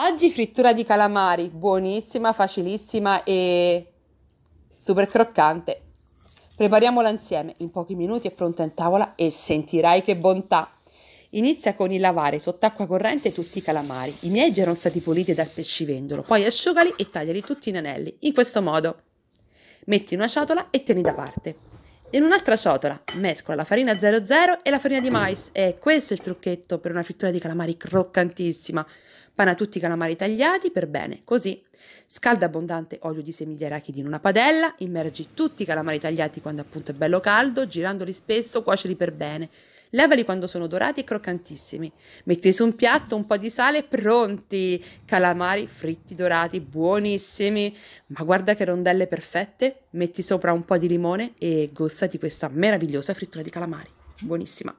Oggi frittura di calamari, buonissima, facilissima e super croccante. Prepariamola insieme, in pochi minuti è pronta in tavola e sentirai che bontà! Inizia con il lavare sott'acqua corrente tutti i calamari. I miei già erano stati puliti dal pescivendolo, poi asciugali e tagliali tutti in anelli, in questo modo. Metti in una ciotola e tieni da parte. In un'altra ciotola mescola la farina 00 e la farina di mais e questo è il trucchetto per una frittura di calamari croccantissima. Pana tutti i calamari tagliati per bene, così. Scalda abbondante olio di semi di arachidi in una padella, immergi tutti i calamari tagliati quando appunto è bello caldo, girandoli spesso, cuoceli per bene. Levali quando sono dorati e croccantissimi. Metti su un piatto un po' di sale e pronti. Calamari fritti dorati, buonissimi. Ma guarda che rondelle perfette. Metti sopra un po' di limone e gustati questa meravigliosa frittura di calamari. Buonissima.